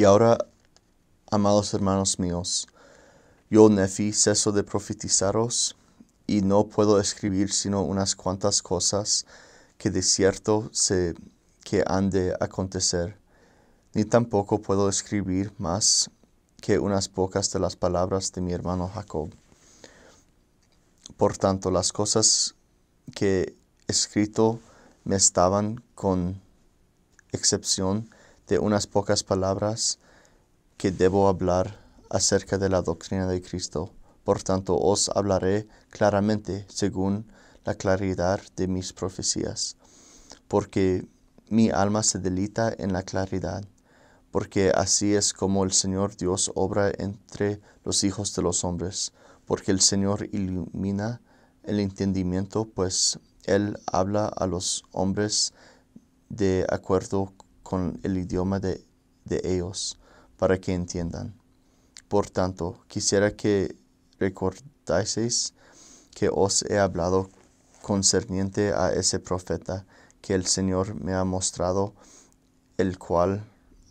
Y ahora, amados hermanos míos, yo, Nefi, ceso de profetizaros y no puedo escribir sino unas cuantas cosas que de cierto sé que han de acontecer, ni tampoco puedo escribir más que unas pocas de las palabras de mi hermano Jacob. Por tanto, las cosas que escrito me estaban, con excepción unas pocas palabras que debo hablar acerca de la doctrina de Cristo. Por tanto, os hablaré claramente según la claridad de mis profecías, porque mi alma se delita en la claridad, porque así es como el Señor Dios obra entre los hijos de los hombres, porque el Señor ilumina el entendimiento, pues Él habla a los hombres de acuerdo con el idioma de, ellos para que entiendan. Por tanto, quisiera que recordáis que os he hablado concerniente a ese profeta que el Señor me ha mostrado, el cual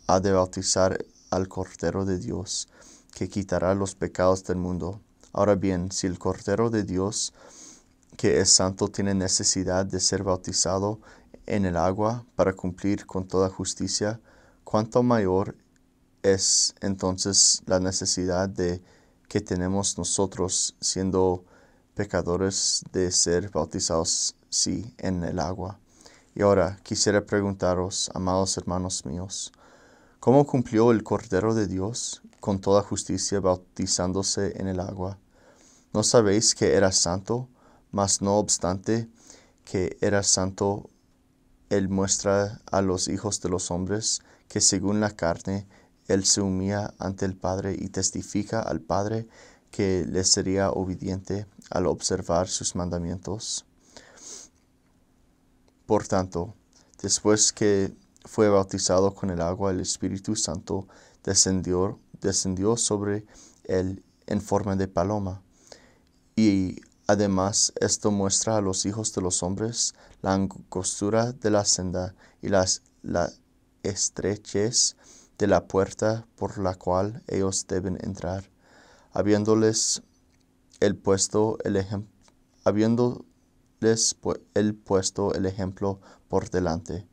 ha de bautizar al Cordero de Dios, que quitará los pecados del mundo. Ahora bien, si el Cordero de Dios, que es santo, tiene necesidad de ser bautizado en el agua para cumplir con toda justicia, cuánto mayor es entonces la necesidad de que tenemos nosotros siendo pecadores de ser bautizados sí en el agua. Y ahora quisiera preguntaros, amados hermanos míos, ¿cómo cumplió el Cordero de Dios con toda justicia bautizándose en el agua? ¿No sabéis que era santo, mas no obstante que era santo, él muestra a los hijos de los hombres que según la carne, Él se humilla ante el Padre y testifica al Padre que le sería obediente al observar sus mandamientos. Por tanto, después que fue bautizado con el agua, el Espíritu Santo descendió, descendió sobre él en forma de paloma, y Además, esto muestra a los hijos de los hombres la angostura de la senda y las, la estrechez de la puerta por la cual ellos deben entrar, habiéndoles el puesto el ejemplo, habiéndoles el puesto el ejemplo por delante.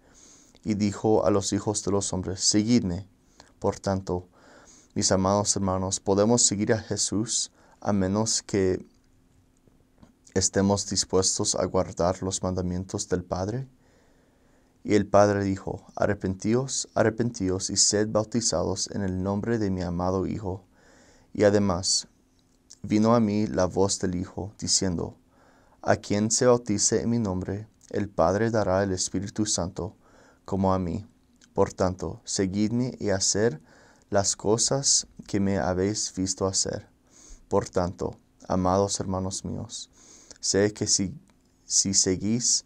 Y dijo a los hijos de los hombres, seguidme. Por tanto, mis amados hermanos, podemos seguir a Jesús a menos que estemos dispuestos a guardar los mandamientos del Padre? Y el Padre dijo, arrepentíos, arrepentíos y sed bautizados en el nombre de mi amado Hijo. Y además, vino a mí la voz del Hijo, diciendo, A quien se bautice en mi nombre, el Padre dará el Espíritu Santo, como a mí. Por tanto, seguidme y hacer las cosas que me habéis visto hacer. Por tanto, amados hermanos míos, Sé que si, seguís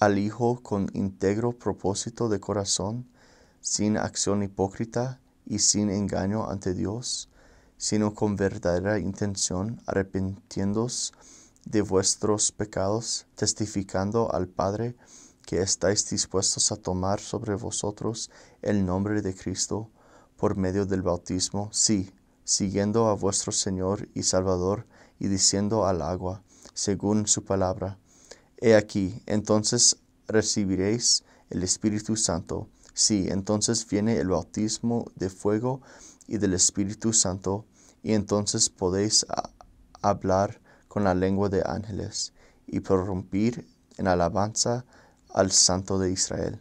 al Hijo con íntegro propósito de corazón, sin acción hipócrita y sin engaño ante Dios, sino con verdadera intención, arrepintiéndoos de vuestros pecados, testificando al Padre que estáis dispuestos a tomar sobre vosotros el nombre de Cristo por medio del bautismo, sí, siguiendo a vuestro Señor y Salvador y diciendo al agua, según su palabra. He aquí, entonces recibiréis el Espíritu Santo. Sí, entonces viene el bautismo de fuego y del Espíritu Santo, y entonces podéis hablar con la lengua de ángeles y prorrumpir en alabanza al Santo de Israel.